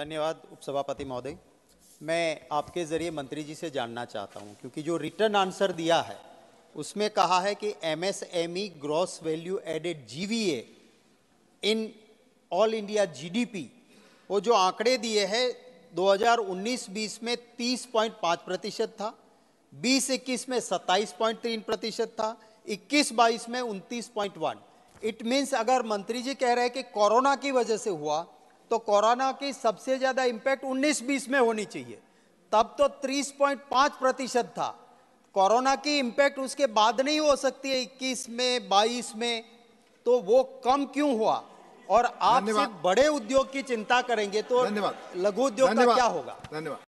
धन्यवाद उपसभापति महोदय मैं आपके ज़रिए मंत्री जी से जानना चाहता हूं क्योंकि जो रिटर्न आंसर दिया है उसमें कहा है कि MSME e gross value added GVA in all India GDP वो जो आंकड़े दिए हैं 2019-20 में 30.5 प्रतिशत था 20-21 में 27.3 प्रतिशत था 21-22 में 29.1 इट मीन्स अगर मंत्री जी कह रहे हैं कि कोरोना की वजह से हुआ तो कोरोना की सबसे ज़्यादा इम्पैक्ट 19-20 में होनी चाहिए तब तो 30.5 प्रतिशत था कोरोना की इम्पैक्ट उसके बाद नहीं हो सकती है 21 में 22 में तो वो कम क्यों हुआ और आप सिर्फ बड़े उद्योग की चिंता करेंगे तो लघु उद्योग का क्या होगा धन्यवाद